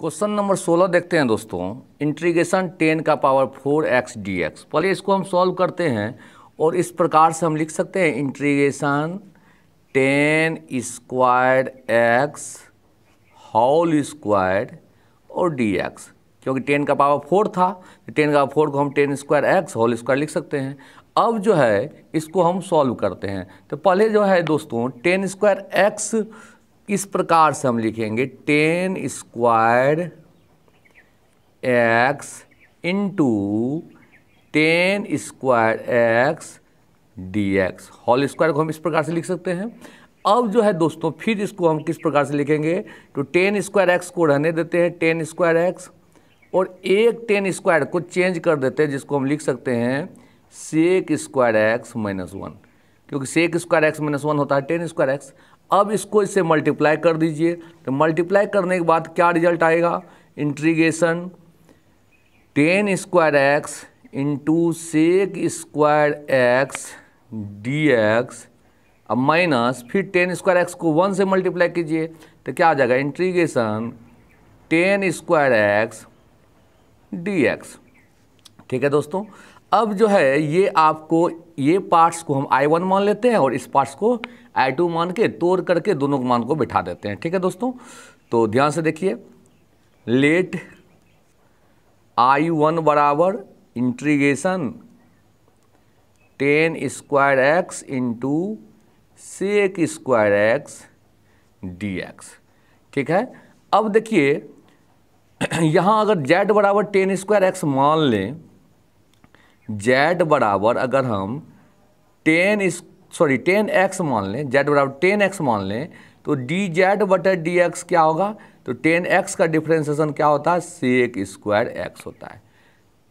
question number सोलह देखते हैं दोस्तों इंट्रीगेशन टेन का power four x d x पहले इसको हम सॉल्व करते हैं और इस प्रकार से हम लिख सकते हैं integration tan square x whole square और डी एक्स क्योंकि टेन का पावर फोर था टेन तो का फोर को हम tan square x whole square लिख सकते हैं अब जो है इसको हम सॉल्व करते हैं तो पहले जो है दोस्तों टेन स्क्वायर एक्स इस प्रकार से हम लिखेंगे tan square x into tan square x d x whole square को हम इस प्रकार से लिख सकते हैं अब जो है दोस्तों फिर इसको हम किस प्रकार से लिखेंगे तो टेन स्क्वायर एक्स को रहने देते हैं टेन स्क्वायर एक्स और एक टेन स्क्वायर को चेंज कर देते हैं जिसको हम लिख सकते हैं sec square x minus one क्योंकि sec square x minus one होता है टेन स्क्वायर एक्स अब इसको इससे मल्टीप्लाई कर दीजिए तो मल्टीप्लाई करने के बाद क्या रिजल्ट आएगा integration tan square x into sec square x d x अब माइनस फिर टेन स्क्वायर एक्स को वन से मल्टीप्लाई कीजिए तो क्या आ जाएगा integration tan square x d x ठीक है दोस्तों अब जो है ये आपको ये पार्ट्स को हम आई वन मान लेते हैं और इस पार्ट्स को आई टू मान के तोड़ करके दोनों मान को बिठा देते हैं ठीक है दोस्तों तो ध्यान से देखिए लेट आई वन बराबर integration tan square x into sec square x d x ठीक है अब देखिए यहाँ अगर जेड बराबर टेन स्क्वायर एक्स मान लें जेड बराबर अगर हम टेन सॉरी टेन एक्स मान लें जेड बराबर टेन एक्स मान लें तो डी जेड बटर डी एक्स क्या होगा तो टेन एक्स का डिफ्रेंसिएशन क्या होता है सेक स्क्वायर एक्स होता है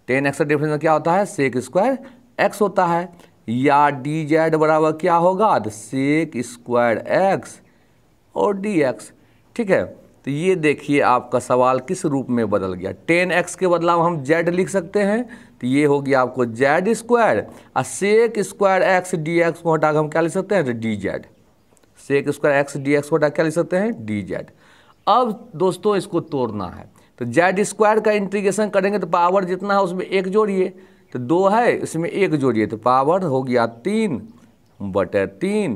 टेन एक्स का डिफ्रेंसिएशन क्या होता है सेक स्क्वायर एक्स होता है या डी जेड बराबर क्या होगा तो सेक स्क्वायर एक्स और डी एक्स ठीक है तो ये देखिए आपका सवाल किस रूप में बदल गया टेन एक्स के बदलाव हम जेड लिख सकते हैं तो ये हो गया आपको जेड स्क्वायर और sec square x d x को हटा हम क्या लिख सकते हैं तो d z sec square x d x को हटा क्या लिख सकते हैं डी जेड अब दोस्तों इसको तोड़ना है तो जेड स्क्वायर का इंटीग्रेशन करेंगे तो पावर जितना है उसमें एक जोड़िए तो दो है इसमें एक जोड़िए तो पावर हो गया तीन बटे तीन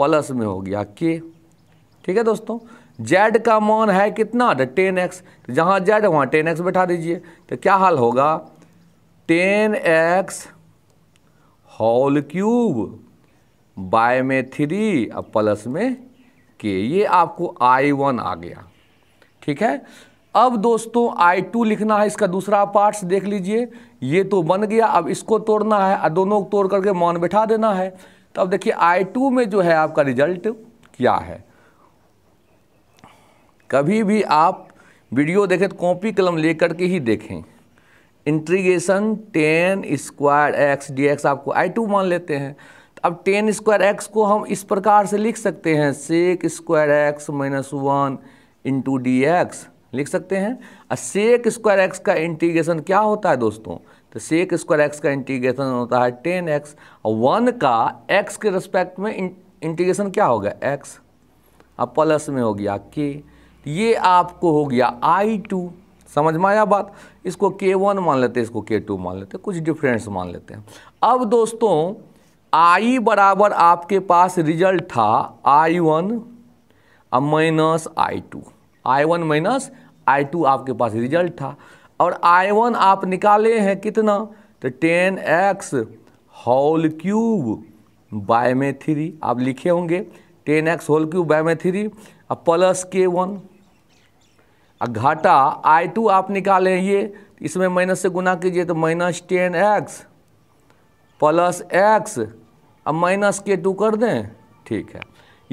प्लस में हो गया के ठीक है दोस्तों जेड का मान है कितना टेन तो एक्स तो जहाँ जेड वहाँ टेन एक्स बैठा दीजिए तो क्या हाल होगा tan x whole cube by में थ्री और प्लस में के ये आपको आई वन आ गया ठीक है अब दोस्तों आई टू लिखना है इसका दूसरा पार्ट्स देख लीजिए ये तो बन गया अब इसको तोड़ना है और दोनों को तोड़ करके मान बैठा देना है तो अब देखिए आई टू में जो है आपका रिजल्ट क्या है कभी भी आप वीडियो देखें तो कॉपी कलम लेकर के ही देखें integration tan square x d x आपको आई टू मान लेते हैं तो अब टेन स्क्वायर एक्स को हम इस प्रकार से लिख सकते हैं sec square x minus one into d x लिख सकते हैं और सेक स्क्वायर एक्स का इंटीग्रेशन क्या होता है दोस्तों तो सेक स्क्वायर एक्स का इंटीग्रेशन होता है टेन एक्स और वन का एक्स के रिस्पेक्ट में इंटीग्रेशन क्या हो गया एक्स और प्लस में हो गया के ये आपको हो गया आई टू समझ में आया बात इसको के वन मान लेते हैं इसको के टू मान लेते हैं कुछ डिफरेंस मान लेते हैं अब दोस्तों आई बराबर आपके पास रिजल्ट था आई वन और minus I two I one minus I two आपके पास रिजल्ट था और आई वन आप निकाले हैं कितना तो tan x whole cube by में थ्री आप लिखे होंगे tan x whole cube by में थ्री और प्लस के वन घाटा आई टू आप निकालें ये इसमें माइनस से गुना कीजिए तो minus tan x plus x अब माइनस के टू कर दें ठीक है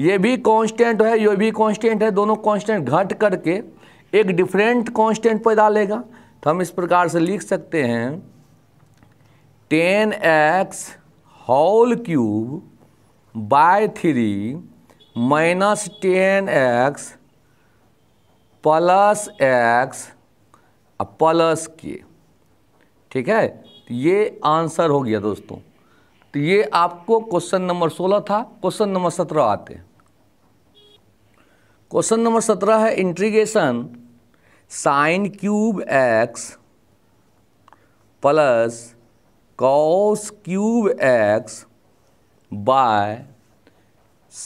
ये भी कांस्टेंट है ये भी कांस्टेंट है दोनों कांस्टेंट घट करके एक डिफरेंट कांस्टेंट पैदा लेगा तो हम इस प्रकार से लिख सकते हैं tan x whole cube by three minus tan x plus x plus के ठीक है तो ये आंसर हो गया दोस्तों तो ये आपको क्वेश्चन नंबर सोलह था क्वेश्चन नंबर सत्रह आते हैं क्वेश्चन नंबर सत्रह है integration sine cube x plus cos cube x by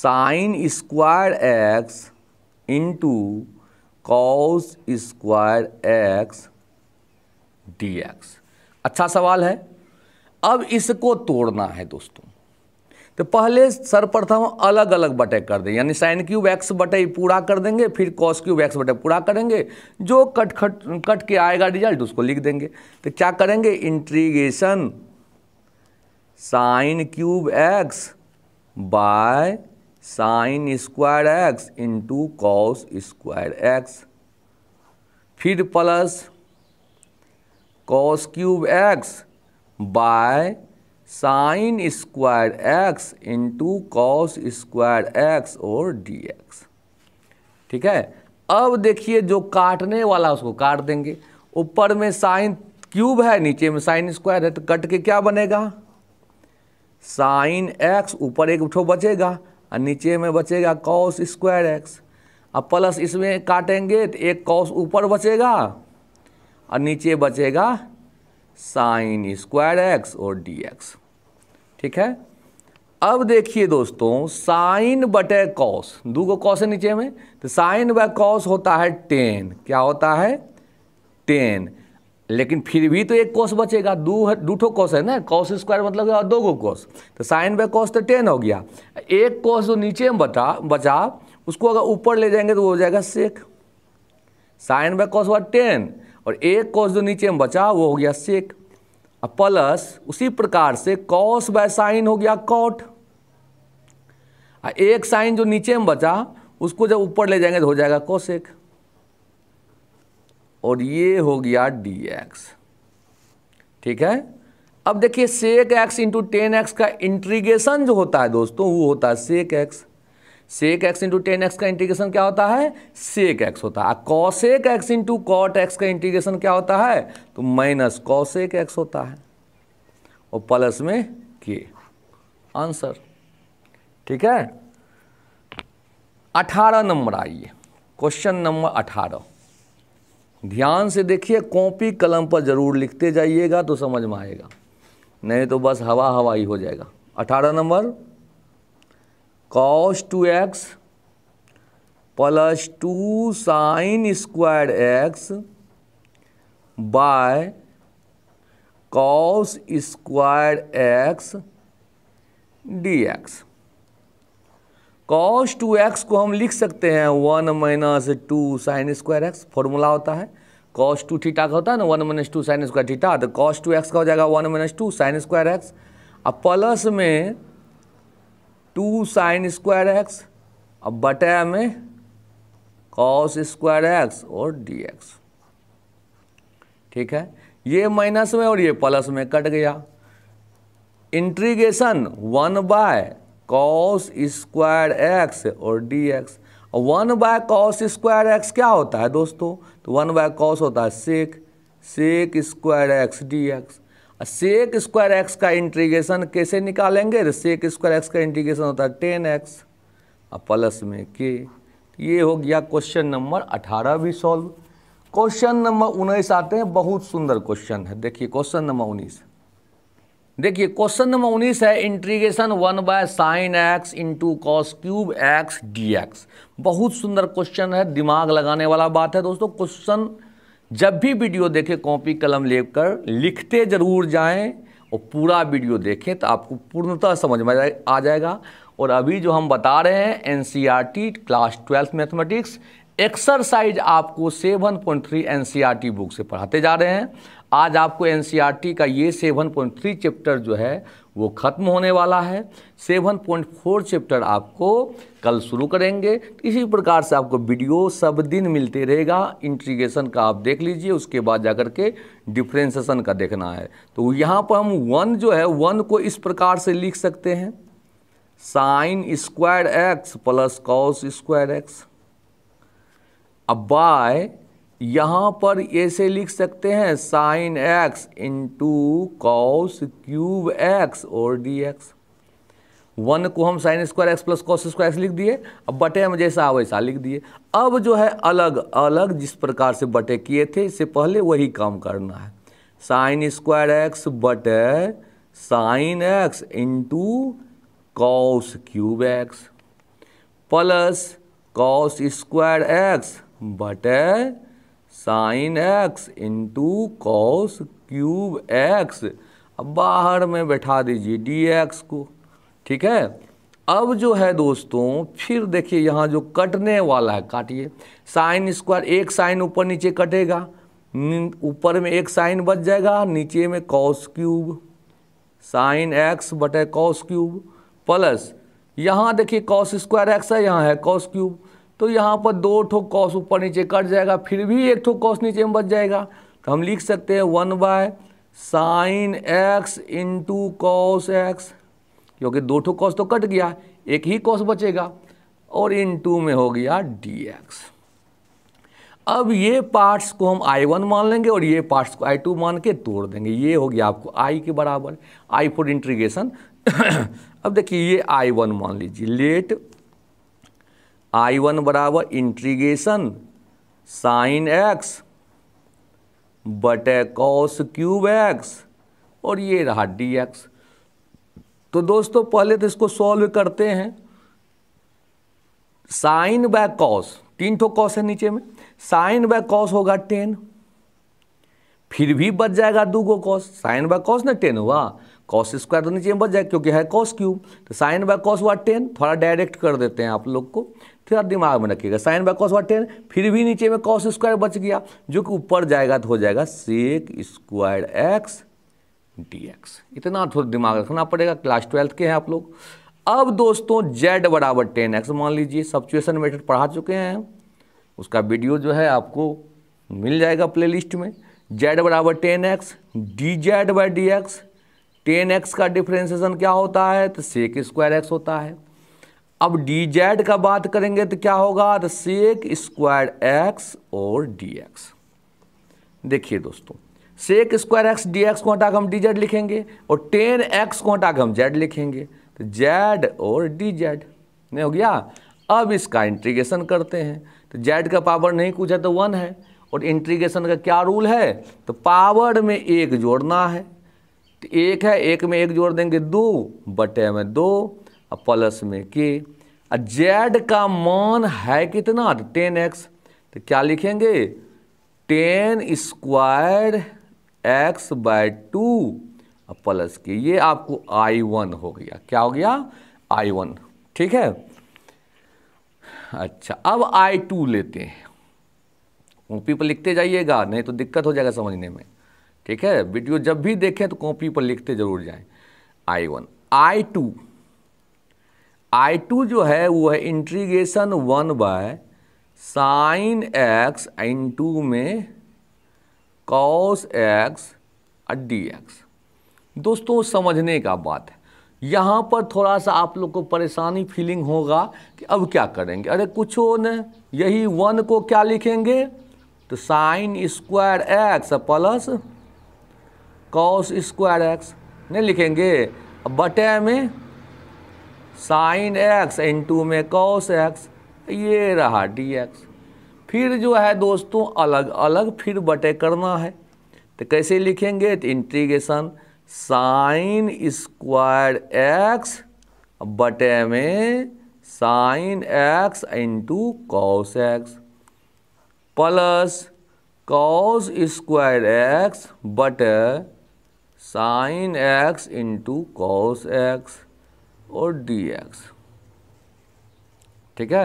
sine square x into cos square x d x अच्छा सवाल है अब इसको तोड़ना है दोस्तों तो पहले सर्वप्रथम अलग अलग बटे कर दें यानी साइन क्यूब एक्स बटे पूरा कर देंगे फिर कॉस क्यूब एक्स बटे पूरा करेंगे जो कट खट कट के आएगा रिजल्ट उसको लिख देंगे तो क्या करेंगे integration sine cube x by sine square x into cos square x फिर plus cos cube x by sine square x into cos square x और डी एक्स ठीक है अब देखिए जो काटने वाला उसको काट देंगे ऊपर में साइन क्यूब है नीचे में साइन स्क्वायर है तो कट के क्या बनेगा साइन एक्स ऊपर एक उठो बचेगा और नीचे में बचेगा कॉस स्क्वायर एक्स और प्लस इसमें काटेंगे तो एक कॉस ऊपर बचेगा और नीचे बचेगा साइन स्क्वायर एक्स और डी एक्स ठीक है अब देखिए दोस्तों साइन बटे कॉस दो को कॉस है नीचे में तो साइन व कॉस होता है टेन क्या होता है टेन लेकिन फिर भी तो एक कोस बचेगा दो दू ठो कोस है ना कौस स्क्वायर मतलब दो गो कोस तो साइन बाय कॉस तो टेन हो गया एक कोस जो नीचे में बचा बचा उसको अगर ऊपर ले जाएंगे तो वो हो जाएगा सेक साइन बाय कॉस हुआ टेन और एक कोस जो नीचे में बचा वो हो गया सेक और प्लस उसी प्रकार से कॉस बाय साइन हो गया कॉट और एक साइन जो नीचे में बचा उसको जब ऊपर ले जाएंगे तो हो जाएगा कोसेक और ये हो गया डी एक्स ठीक है अब देखिए sec x into tan x का इंट्रीगेशन जो होता है दोस्तों वो होता है sec x sec x into tan x का इंटीग्रेशन क्या होता है सेक एक्स होता है cosec x into cot x का इंटीग्रेशन क्या होता है तो माइनस कॉसेक एक्स होता है और प्लस में के आंसर ठीक है अठारह नंबर आइए क्वेश्चन नंबर अठारह ध्यान से देखिए कॉपी कलम पर ज़रूर लिखते जाइएगा तो समझ में आएगा नहीं तो बस हवा हवाई हो जाएगा अठारह number cos two x plus two sine square x by cos square x d x cos two x को हम लिख सकते हैं one minus two sine square x formula होता है कॉस टू थीटा का होता है ना one minus two sine square theta तो कॉस टू एक्स का हो जाएगा one minus two sine square x अब प्लस में टू साइन स्क्वायर एक्स अब बटे में कॉस स्क्वायर एक्स और डी एक्स ठीक है ये माइनस में और ये प्लस में कट गया integration one by cos square x और d x one by cos square x क्या होता है दोस्तों तो वन बाय कॉस होता है sec sec square x d x sec square x का इंटीग्रेशन कैसे निकालेंगे तो सेक स्क्वायर एक्स का इंटीग्रेशन होता है टेन एक्स और प्लस में के तो ये हो गया क्वेश्चन नंबर अठारह भी सॉल्व क्वेश्चन नंबर उन्नीस आते हैं बहुत सुंदर क्वेश्चन है देखिए क्वेश्चन नंबर उन्नीस देखिए क्वेश्चन नंबर उन्नीस है integration one by sine x into cos cube x d x बहुत सुंदर क्वेश्चन है दिमाग लगाने वाला बात है दोस्तों क्वेश्चन जब भी वीडियो देखें कॉपी कलम लेकर लिखते जरूर जाएं और पूरा वीडियो देखें तो आपको पूर्णतः समझ में आ जाएगा और अभी जो हम बता रहे हैं एन क्लास ट्वेल्थ मैथमेटिक्स एक्सरसाइज आपको सेवन पॉइंट थ्री एन बुक से पढ़ाते जा रहे हैं आज आपको एन e का ये सेवन पॉइंट थ्री चैप्टर जो है वो ख़त्म होने वाला है सेवन पॉइंट फोर चैप्टर आपको कल शुरू करेंगे इसी प्रकार से आपको वीडियो सब दिन मिलते रहेगा इंट्रीगेशन का आप देख लीजिए उसके बाद जाकर के डिफ्रेंसेशन का देखना है तो यहाँ पर हम वन जो है वन को इस प्रकार से लिख सकते हैं sine square x plus cos square x अब बाय यहाँ पर ऐसे लिख सकते हैं sine x into cos cube x और डी एक्स वन को हम sine square x plus cos square x लिख दिए अब बटे में जैसा वैसा लिख दिए अब जो है अलग अलग जिस प्रकार से बटे किए थे इससे पहले वही काम करना है साइन स्क्वायर एक्स बटे sine x into cos cube x plus cos square x बटे sine x into cos cube x अब बाहर में बैठा दीजिए डी एक्स को ठीक है अब जो है दोस्तों फिर देखिए यहाँ जो कटने वाला है काटिए साइन स्क्वायर एक साइन ऊपर नीचे कटेगा ऊपर में एक साइन बच जाएगा नीचे में कॉस क्यूब साइन एक्स बटे कॉस क्यूब प्लस यहाँ देखिए कॉस स्क्वायर एक्स है यहाँ है कॉस क्यूब तो यहाँ पर दो ठो कॉस ऊपर नीचे कट जाएगा फिर भी एक ठो कॉस नीचे में बच जाएगा तो हम लिख सकते हैं one by sine x into cos x क्योंकि दो ठो कॉस तो कट गया एक ही कॉस बचेगा और इन टू में हो गया डी एक्स अब ये पार्ट्स को हम आई वन मान लेंगे और ये पार्ट्स को आई टू मान के तोड़ देंगे ये हो गया आपको आई के बराबर आई फोर इंट्रीगेशन अब देखिए ये आई वन मान लीजिए लेट आई वन बराबर इंट्रीगेशन साइन एक्स बटे कॉस क्यूब एक्स और ये रहा डी एक्स तो दोस्तों पहले तो इसको सॉल्व करते हैं साइन बाय कॉस तीन ठो कॉस है नीचे में साइन बाय कॉस होगा टेन फिर भी बच जाएगा दो गो कॉस साइन बाय कॉस ना टेन हुआ कॉस स्क्वायर तो नीचे में बच जाएगा क्योंकि है कॉस क्यूब तो साइन बाय कॉस हुआ टेन थोड़ा डायरेक्ट कर देते हैं आप लोग को फिर आप दिमाग में रखिएगा साइन बाय कॉस हुआ टेन फिर भी नीचे में कॉस स्क्वायर बच गया जो कि ऊपर जाएगा तो हो जाएगा sec square x d x इतना थोड़ा तो दिमाग रखना पड़ेगा क्लास ट्वेल्थ के हैं आप लोग अब दोस्तों जेड बराबर टेन एक्स मान लीजिए सब्चुएसन मेथड पढ़ा चुके हैं उसका वीडियो जो है आपको मिल जाएगा प्लेलिस्ट में जेड बराबर tan x d z by d x tan x का डिफ्रेंसिएशन क्या होता है तो सेक स्क्वायर एक्स होता है अब डी जेड का बात करेंगे तो क्या होगा द सेक स्क्वायर एक्स और डी एक्स देखिए दोस्तों sec square x d x को हटा के हम डी जेड लिखेंगे और टेन एक्स को हटा के हम जेड लिखेंगे तो जेड और डी जेड नहीं हो गया अब इसका इंट्रीगेशन करते हैं तो जेड का पावर नहीं कुछ है तो वन है और इंट्रीगेशन का क्या रूल है तो पावर में एक जोड़ना है तो एक है एक में एक जोड़ देंगे दो बटे में दो प्लस में के और जेड का मान है कितना टेन तो एक्स तो क्या लिखेंगे tan square x by two plus k ये आपको आई वन हो गया क्या हो गया आई वन ठीक है अच्छा अब आई टू लेते हैं कॉपी पर लिखते जाइएगा नहीं तो दिक्कत हो जाएगा समझने में ठीक है वीडियो जब भी देखें तो कॉपी पर लिखते जरूर जाएं I one I two I two जो है वो है integration one by sine x into में कॉस एक्स और डी एक्स दोस्तों समझने का बात है यहाँ पर थोड़ा सा आप लोग को परेशानी फीलिंग होगा कि अब क्या करेंगे अरे कुछ न यही वन को क्या लिखेंगे तो sine square x plus cos square x नहीं लिखेंगे बटे में साइन एक्स इन टू में कॉस एक्स ये रहा डी एक्स फिर जो है दोस्तों अलग अलग फिर बटे करना है तो कैसे लिखेंगे तो इंटीग्रेशन साइन स्क्वायर एक्स बटे में sine x into cos x plus cos square x बटे sine x into cos x और डी एक्स ठीक है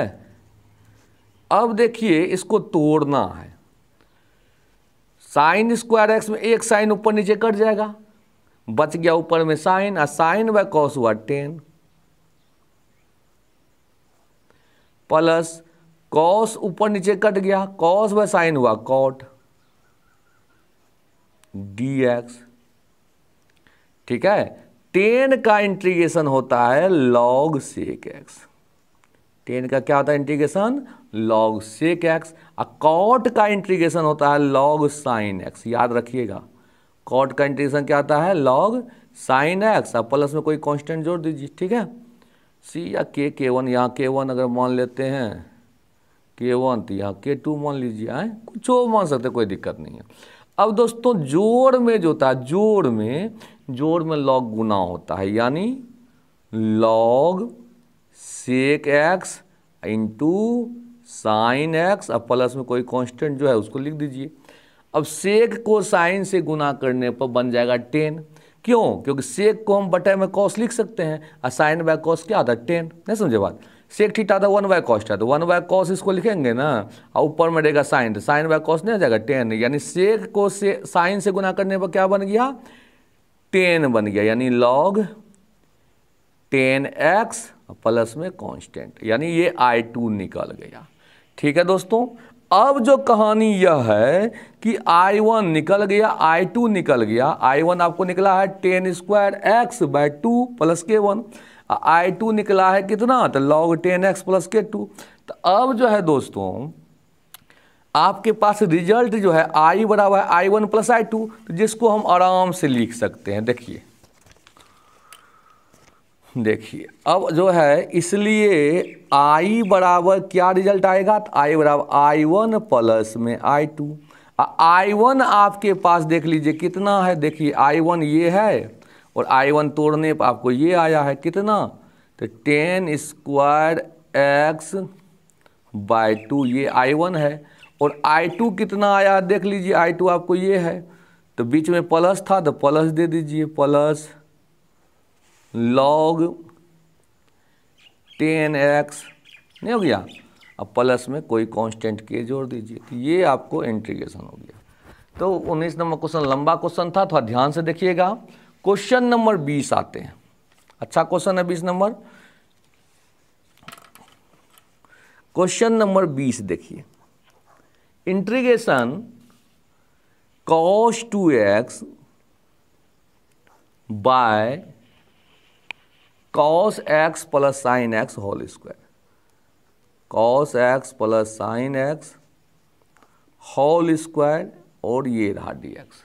अब देखिए इसको तोड़ना है साइन स्क्वायर एक्स में एक साइन ऊपर नीचे कट जाएगा बच गया ऊपर में साइन और साइन व कॉस हुआ टेन प्लस कॉस ऊपर नीचे कट गया कॉस व साइन हुआ कॉट डी एक्स ठीक है टेन का इंटीग्रेशन होता है लॉग सेक एक्स टेन का क्या होता है इंटीग्रेशन लॉग सेक एक्स और कॉट का इंटीग्रेशन होता है लॉग साइन एक्स याद रखिएगा कॉट का इंटीग्रेशन क्या आता है लॉग साइन एक्स और प्लस में कोई कांस्टेंट जोड़ दीजिए ठीक है सी या के के वन यहाँ के वन अगर मान लेते हैं के वन तो यहाँ के टू मान लीजिए आए कुछ मान सकते कोई दिक्कत नहीं है अब दोस्तों जोड़ में जो था जोड़ में जोड़ में लॉग गुना होता है यानी log sec x into sine x अब प्लस में कोई कांस्टेंट जो है उसको लिख दीजिए अब सेक को साइन से गुना करने पर बन जाएगा टेन क्यों क्योंकि सेक को हम बटे में कॉस लिख सकते हैं और साइन बाय कॉस क्या आता है टेन नहीं समझे बात सेक ठीक आता वन बाय कॉस्ट आता वन बाय कॉस इसको लिखेंगे ना और ऊपर में रहेगा साइन साइन बाय कॉस नहीं आ जाएगा टेन यानी सेक को से साइन से गुना करने पर क्या बन गया टेन बन गया यानी लॉग टेन एक्स प्लस में कांस्टेंट यानी ये आई टू निकल गया ठीक है दोस्तों अब जो कहानी यह है कि आई वन निकल गया आई टू निकल गया आई वन आपको निकला है tan square x by two plus के वन आई टू निकला है कितना तो log tan x plus k two तो अब जो है दोस्तों आपके पास रिजल्ट जो है आई बराबर है I one plus I two तो जिसको हम आराम से लिख सकते हैं देखिए देखिए अब जो है इसलिए आई बराबर क्या रिजल्ट आएगा तो आई बराबर आई वन प्लस में आई टू आई वन आपके पास देख लीजिए कितना है देखिए आई वन ये है और आई वन तोड़ने पर आपको ये आया है कितना तो tan square x by two ये आई वन है और आई टू कितना आया देख लीजिए आई टू आपको ये है तो बीच में प्लस था तो प्लस दे दीजिए प्लस लॉग टेन एक्स नहीं हो गया अब प्लस में कोई कांस्टेंट के जोड़ दीजिए तो ये आपको इंटीग्रेशन हो गया तो उन्नीस नंबर क्वेश्चन लंबा क्वेश्चन था थोड़ा ध्यान से देखिएगा क्वेश्चन नंबर बीस आते हैं अच्छा क्वेश्चन है बीस नंबर क्वेश्चन नंबर बीस देखिए integration cos two x by cos x plus sine x whole square cos x plus sine x whole square और ये रहा डी एक्स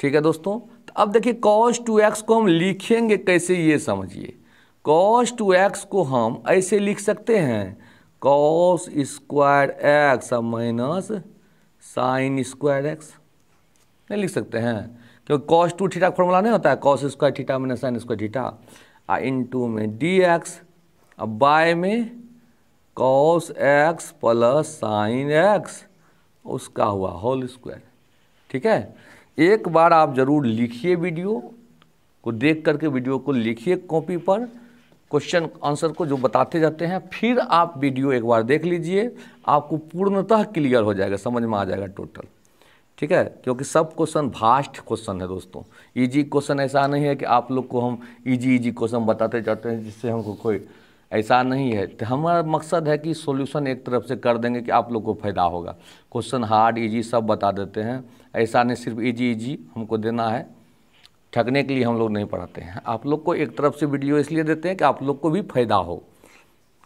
ठीक है दोस्तों तो अब देखिए कॉस टू एक्स को हम लिखेंगे कैसे ये समझिए कॉस टू एक्स को हम ऐसे लिख सकते हैं कॉस स्क्वायर एक्स और माइनस साइन स्क्वायर एक्स नहीं लिख सकते हैं क्योंकि कॉस टू थीटा फॉर्मूला नहीं होता है cos square theta minus sine square theta आ इन टू में डी एक्स और बाय में cos x plus sine x उसका हुआ होल स्क्वायर ठीक है एक बार आप ज़रूर लिखिए वीडियो को देख करके वीडियो को लिखिए कॉपी पर क्वेश्चन आंसर को जो बताते जाते हैं फिर आप वीडियो एक बार देख लीजिए आपको पूर्णतः क्लियर हो जाएगा समझ में आ जाएगा टोटल ठीक है क्योंकि सब क्वेश्चन भास्ट क्वेश्चन है दोस्तों इजी क्वेश्चन ऐसा नहीं है कि आप लोग को हम इजी इजी क्वेश्चन बताते जाते हैं जिससे हमको कोई ऐसा नहीं है तो हमारा मकसद है कि सॉल्यूशन एक तरफ से कर देंगे कि आप लोग को फ़ायदा होगा क्वेश्चन हार्ड इजी सब बता देते हैं ऐसा नहीं सिर्फ इजी इजी हमको देना है ठगने के लिए हम लोग नहीं पढ़ाते हैं आप लोग को एक तरफ से वीडियो इसलिए देते हैं कि आप लोग को भी फायदा हो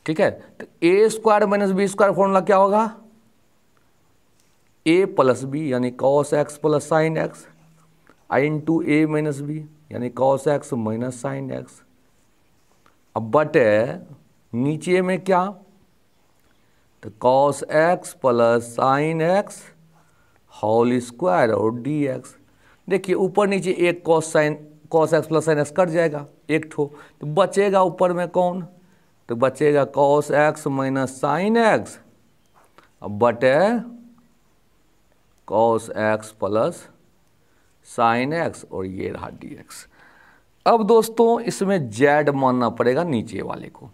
ठीक है तो a square minus b square formula क्या होगा ए प्लस बी यानी cos x plus sine x आई into a minus b यानी cos x minus sine x अब बट नीचे में क्या तो cos x plus sine x whole square और डी एक्स देखिए ऊपर नीचे एक cos sine cos x plus sine x cut जाएगा एक ठो तो बचेगा ऊपर में कौन तो बचेगा cos x minus sine x बटे cos x plus sine x और ये रहा डी एक्स अब दोस्तों इसमें जेड मानना पड़ेगा नीचे वाले को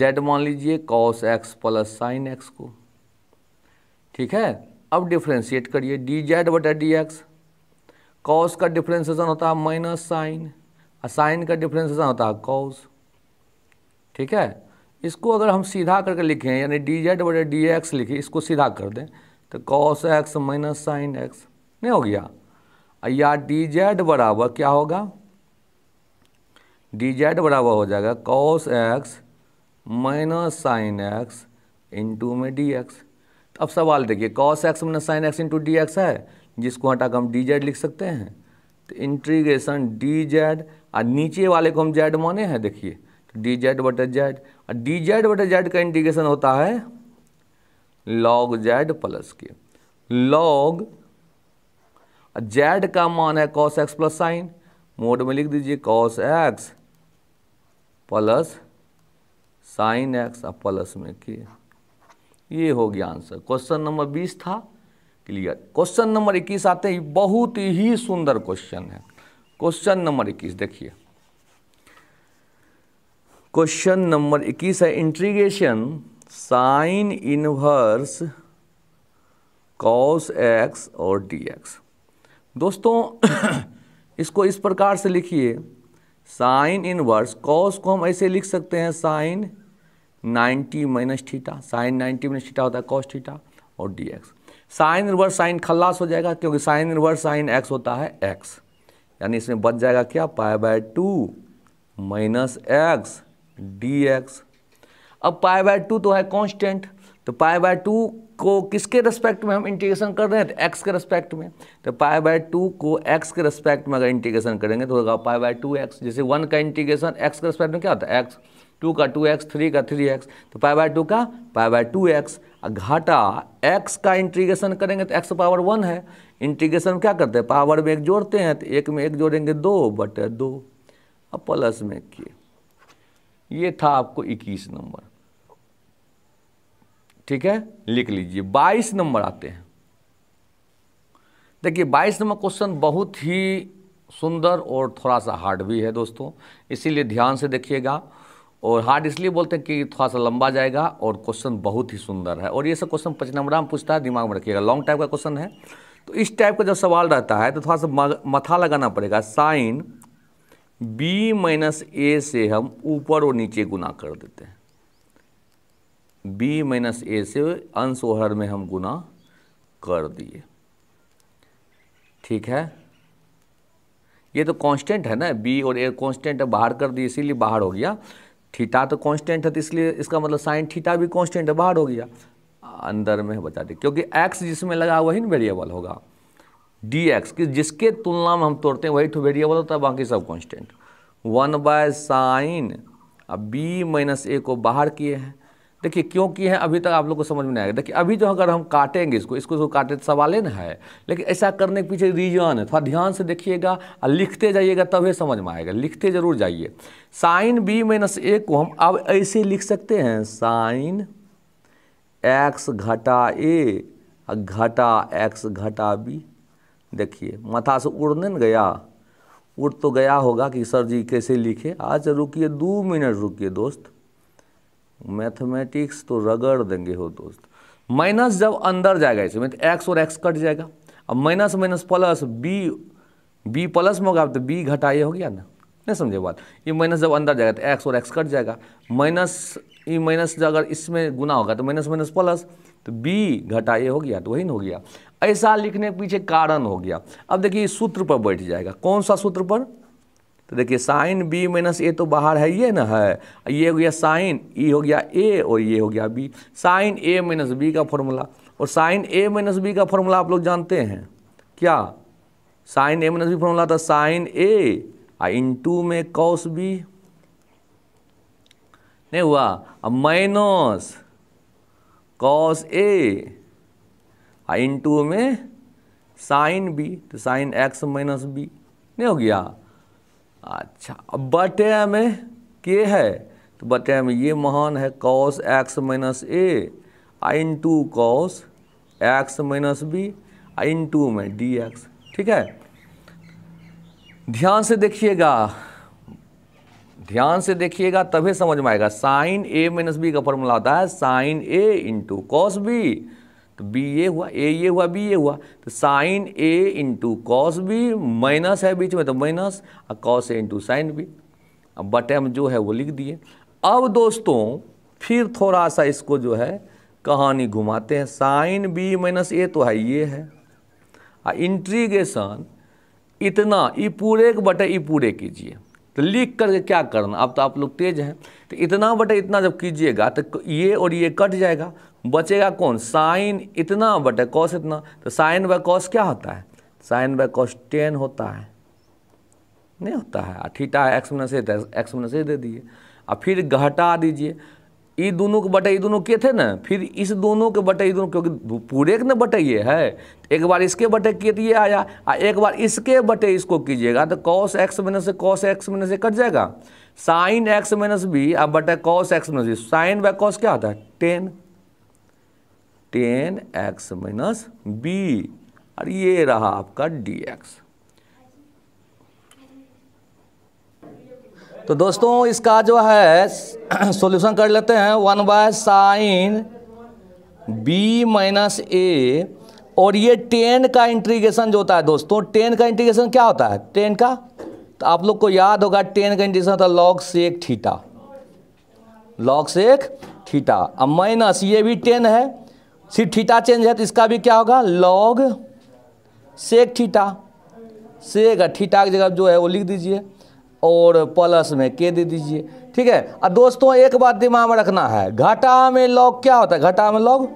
जेड मान लीजिए cos x plus sine x को ठीक है अब डिफ्रेंशिएट करिए डी जेड बटा डी एक्स कॉस का डिफ्रेंसिएशन होता है माइनस साइन और साइन का डिफ्रेंसिएशन होता है कॉस ठीक है इसको अगर हम सीधा करके लिखें यानी डी जेड बटे डी एक्स लिखें इसको सीधा कर दें तो cos x minus sine x नहीं हो गया या डी जेड बराबर क्या होगा डी जेड बराबर हो जाएगा cos x minus sine x into में डी एक्स तो अब सवाल देखिए cos x minus sine x into d x है जिसको हटा हम डी जेड लिख सकते हैं तो इंट्रीग्रेशन डी जेड और नीचे वाले को हम जेड माने हैं देखिए तो डी जेड बटे जेड और डी जेड बटे जेड का इंटीग्रेशन होता है log z plus k log z का मान है cos x plus sine mod में लिख दीजिए cos x plus sine x और प्लस में के ये हो गया आंसर क्वेश्चन नंबर बीस था क्लियर क्वेश्चन नंबर इक्कीस आते हैं बहुत ही सुंदर क्वेश्चन है क्वेश्चन नंबर इक्कीस देखिए क्वेश्चन नंबर इक्कीस है integration sine inverse cos x और डी एक्स दोस्तों इसको इस प्रकार से लिखिए साइन इनवर्स कॉस को हम ऐसे लिख सकते हैं sine 90 minus theta sine 90 minus theta होता है कॉस थीटा और d x sine reverse sine खल्लास हो जाएगा क्योंकि साइन रिवर्स साइन एक्स होता है एक्स यानी इसमें बच जाएगा क्या pi by two minus x d x अब पाए बाय टू तो है कांस्टेंट तो पाए बाय टू को किसके रेस्पेक्ट में हम इंटीग्रेशन कर रहे हैं तो एक्स के रेस्पेक्ट में तो पाए बाय टू को एक्स के रेस्पेक्ट में अगर इंटीग्रेशन करेंगे तो होगा पाए बाय टू एक्स जैसे वन का इंटीग्रेशन एक्स के रेस्पेक्ट में क्या होता है एक्स टू का टू एक्स थ्री का थ्री एक्स तो पाई बाय टू का पाई बाय टू एक्स घाटा एक्स का इंटीग्रेशन करेंगे तो एक्स पावर वन है इंटीग्रेशन क्या करते हैं पावर में एक जोड़ते हैं तो एक में एक जोड़ेंगे दो बटे दो अब प्लस में किए ये था आपको इक्कीस नंबर ठीक है लिख लीजिए बाईस नंबर आते हैं देखिए बाईस नंबर क्वेश्चन बहुत ही सुंदर और थोड़ा सा हार्ड भी है दोस्तों इसीलिए ध्यान से देखिएगा और हार्ड इसलिए बोलते हैं कि थोड़ा सा लंबा जाएगा और क्वेश्चन बहुत ही सुंदर है और ये सब क्वेश्चन नंबर में पूछता है दिमाग में रखिएगा लॉन्ग टाइप का क्वेश्चन है तो इस टाइप का जब सवाल रहता है तो थोड़ा सा मथा लगाना पड़ेगा साइन बी माइनस ए से हम ऊपर और नीचे गुना कर देते हैं बी माइनस ए से अंश ओहर में हम गुना कर दिए ठीक है ये तो कांस्टेंट है ना बी और ए कांस्टेंट है बाहर कर दिए इसीलिए बाहर हो गया थीटा तो कांस्टेंट है तो इसलिए इसका मतलब साइन थीटा भी कांस्टेंट है बाहर हो गया अंदर में बता दे क्योंकि एक्स जिसमें लगा वही ना वेरिएबल होगा डी एक्स कि जिसके तुलना में हम तोड़ते हैं वही तो वेरिएबल होता है बाकी सब कांस्टेंट वन बाय साइन अब बी माइनस ए को बाहर किए हैं देखिए क्यों किए हैं अभी तक आप लोग को समझ में नहीं आएगा देखिए अभी जो अगर हम काटेंगे इसको इसको जो काटे तो सवाल ही ना है लेकिन ऐसा करने के पीछे रीजन है थोड़ा ध्यान से देखिएगा और लिखते जाइएगा तभी समझ में आएगा लिखते जरूर जाइए साइन बी माइनस ए को हम अब ऐसे लिख सकते हैं साइन एक्स घटा ए घटा एक्स घटा बी देखिए माथा से उड़ने न गया उड़ तो गया होगा कि सर जी कैसे लिखे आज रुकिए दो मिनट रुकिए दोस्त मैथमेटिक्स तो रगड़ देंगे हो दोस्त माइनस जब अंदर जाएगा इसमें तो एक्स और एक्स कट जाएगा अब minus minus plus b b plus में होगा तो बी घटा ये हो गया ना नहीं समझे बात ये माइनस जब अंदर जाएगा तो एक्स और एक्स कट जाएगा माइनस ये माइनस अगर इसमें गुना होगा तो माइनस माइनस प्लस तो बी घटाइए हो गया तो वही ना हो गया ऐसा लिखने के पीछे कारण हो गया अब देखिए सूत्र पर बैठ जाएगा कौन सा सूत्र पर तो देखिए साइन बी माइनस ए तो बाहर है ये ना है ये हो गया साइन ई e हो गया ए और ये हो गया b sine a minus b का फॉर्मूला और साइन ए माइनस बी का फॉर्मूला आप लोग जानते हैं क्या sine a minus b formula था साइन ए आ इन टू में कॉस बी नहीं हुआ अब माइनस कॉस ए आ इन टू में साइन बी तो साइन एक्स माइनस बी नहीं हो गया अच्छा बटे में के है तो बटे में ये महान है कॉस एक्स माइनस ए आ into cos x minus b आ इन टू में डी एक्स ठीक है ध्यान से देखिएगा ध्यान से देखिएगा तभी समझ में आएगा साइन ए माइनस बी का फॉर्मूला आता है sine a into cos b तो बी ये हुआ ए ये हुआ बी ये हुआ तो sine a into cos b minus है बीच में तो माइनस और cos a into sine b अब बटे हम जो है वो लिख दिए अब दोस्तों फिर थोड़ा सा इसको जो है कहानी घुमाते हैं साइन बी माइनस ए तो है ये है इंट्रीगेशन इतना ई पूरे के बटे ई पूरे कीजिए तो लिख करके क्या करना अब तो आप लोग तेज हैं तो इतना बटे इतना जब कीजिएगा तो ये और ये कट जाएगा बचेगा कौन साइन इतना बटे कॉस इतना तो साइन बाय कॉस क्या होता है साइन बाय कॉस टेन होता है नहीं होता है ठीटा है एक्स में से एक्स में से दे दिए और फिर घटा दीजिए ये दोनों के बटे दोनों किए थे ना फिर इस दोनों के बटे दोनों क्योंकि पूरे के ना बटे ये है एक बार इसके बटे किए तो ये आया आ एक बार इसके बटे इसको कीजिएगा तो कॉस एक्स माइनस से कॉस एक्स माइनस से कट जाएगा साइन एक्स माइनस बी अब बटे cos x minus b sine by cos क्या होता है tan tan x minus b और ये रहा आपका डी एक्स तो दोस्तों इसका जो है सॉल्यूशन कर लेते हैं one by sine b minus a और ये टेन का इंट्रीगेशन जो होता है दोस्तों टेन का इंट्रीगेशन क्या होता है टेन का तो आप लोग को याद होगा टेन का इंटीग्रेशन होता है लॉग से एक थीटा लॉग से एक थीटा अब माइनस ये भी टेन है सिर्फ थीटा चेंज है तो इसका भी क्या होगा लॉग से ठीटा थीटा एक थीटा की जगह जो है वो लिख दीजिए और प्लस में के दे दीजिए ठीक है और दोस्तों एक बात दिमाग में रखना है घाटा में लॉग क्या होता है घाटा में लॉग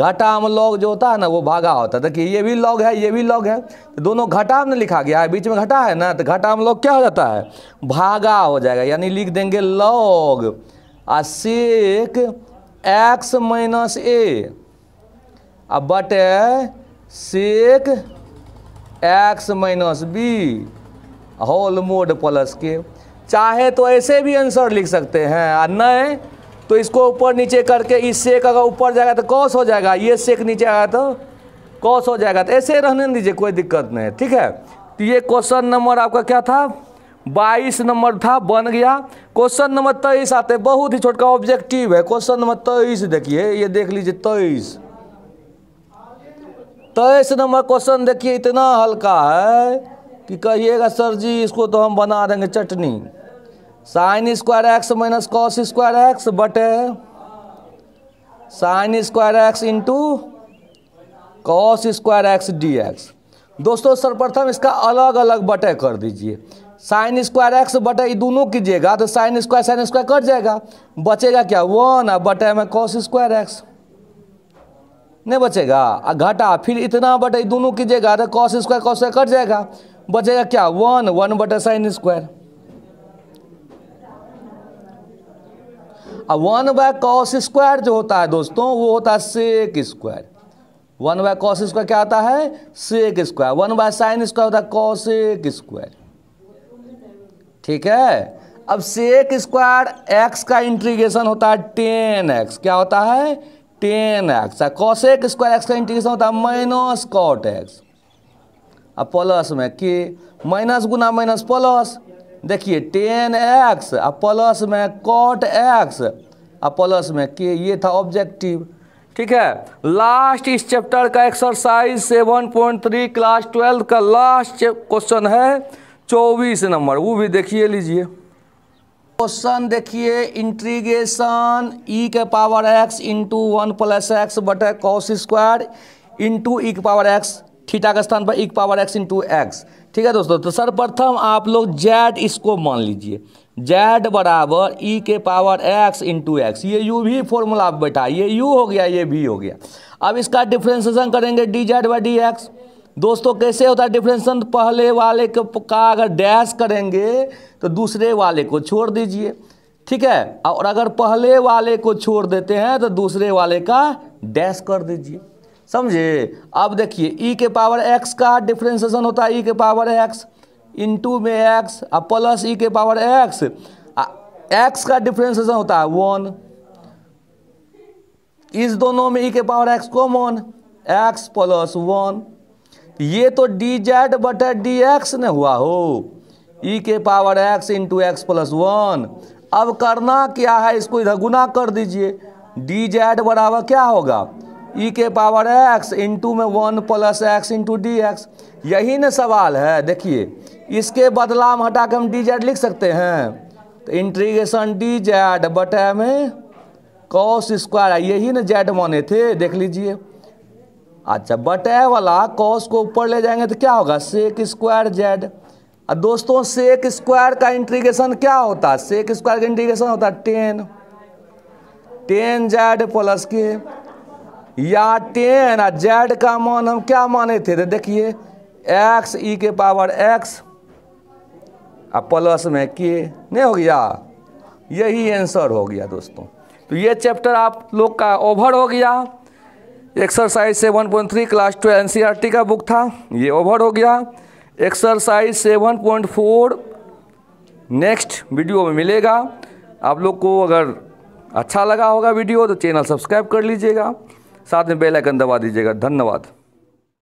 घाटा में लॉग जो होता है ना वो भागा होता है देखिए ये भी लॉग है ये भी लॉग है तो दोनों घाटा में लिखा गया है बीच में घटा है ना तो घाटा में लॉग क्या हो जाता है भागा हो जाएगा यानी लिख देंगे लॉग आ सेक एक्स माइनस ए आ बटे sec x minus b whole mod plus k चाहे तो ऐसे भी आंसर लिख सकते हैं और नहीं तो इसको ऊपर नीचे करके इस सेक अगर ऊपर जाएगा तो कॉस हो जाएगा ये सेक नीचे आएगा तो कॉस हो जाएगा तो ऐसे रहने दीजिए कोई दिक्कत नहीं ठीक है तो ये क्वेश्चन नंबर आपका क्या था बाईस नंबर था बन गया क्वेश्चन नंबर तेईस आते बहुत ही छोटका ऑब्जेक्टिव है क्वेश्चन नंबर तेईस देखिए ये देख लीजिए तेईस तेईस नंबर क्वेश्चन देखिए इतना हल्का है कि कहिएगा सर जी इसको तो हम बना देंगे चटनी sine square x minus cos square x बटे sine square x into cos square x d x दोस्तों सर्वप्रथम इसका अलग अलग बटे कर दीजिए साइन स्क्वायर एक्स बटे ये दोनों कीजिएगा तो sine square sine square cut जाएगा बचेगा क्या वन और बटे में कॉस स्क्वायर एक्स नहीं बचेगा घटा फिर इतना बटे दोनों कीजिएगा तो cos square cos square cut जाएगा बचेगा क्या वन वन बटे साइन स्क्वायर अब वन बाय कॉस स्क्वायर जो होता है दोस्तों वो होता है sec square one by cos square क्या आता है sec square one by sine square होता है कॉसेक स्क्वायर ठीक है अब सेक स्क्वायर एक्स का इंटीग्रेशन होता है टेन एक्स क्या होता है tan x cosec square x का इंटीग्रेशन होता है माइनस कॉट एक्स आ प्लस में के माइनस गुना माइनस प्लस देखिए टेन एक्स आ प्लस में कॉट एक्स आ प्लस में के ये था ऑब्जेक्टिव ठीक है लास्ट इस चैप्टर का exercise seven point three class twelfth का लास्ट क्वेश्चन है चौबीस नंबर वो भी देखिए लीजिए क्वेश्चन देखिए इंट्रीगेशन ई e के power x into one plus x बटे कॉस स्क्वायर इंटू ई के पावर एक्स थीटा के स्थान पर एक पावर एक्स इंटू एक्स ठीक है दोस्तों तो सर्वप्रथम आप लोग जेड इसको मान लीजिए जेड बराबर ई के पावर एक्स इंटू एक्स ये यू भी फॉर्मूला आप बैठा ये यू हो गया ये भी हो गया अब इसका डिफ्रेंसिएशन करेंगे d z by d x दोस्तों कैसे होता है डिफ्रेंसन पहले वाले का अगर डैश करेंगे तो दूसरे वाले को छोड़ दीजिए ठीक है और अगर पहले वाले को छोड़ देते हैं तो दूसरे वाले का डैश कर दीजिए समझे अब देखिए ई e के पावर एक्स का डिफ्रेंसिएशन होता है ई e के पावर एक्स टू में एक्स और प्लस ई के पावर एक्स एक्स का डिफ्रेंसिएशन होता है वन इस दोनों में ई e के power x common x plus one ये तो डी जेड बटर डी एक्स ने हुआ हो ई के power x into x plus one अब करना क्या है इसको इधर गुना कर दीजिए डी जेड बराबर क्या होगा ई e के पावर एक्स इंटू में one plus x into d x यही ना सवाल है देखिए इसके बदला में हटा के हम डी जेड लिख सकते हैं तो इंट्रीगेशन डी जेड बटे में कॉस स्क्वायर यही ना जेड माने थे देख लीजिए अच्छा बटे वाला कॉस को ऊपर ले जाएंगे तो क्या होगा सेक स्क्वायर जेड और दोस्तों सेक स्क्वायर का इंट्रीगेशन क्या होता है सेक स्क्वायर का इंट्रीगेशन होता है टेन टेन जेड प्लस के या टेन आ जेड का मान हम क्या माने थे तो देखिए एक्स ई e के पावर एक्स आ प्लस में के नहीं हो गया यही आंसर हो गया दोस्तों तो ये चैप्टर आप लोग का ओवर हो गया exercise seven point three class twelve N का बुक था ये ओवर हो गया exercise seven point four next video में मिलेगा आप लोग को अगर अच्छा लगा होगा वीडियो तो चैनल सब्सक्राइब कर लीजिएगा साथ में बेल आइकन दबा दीजिएगा धन्यवाद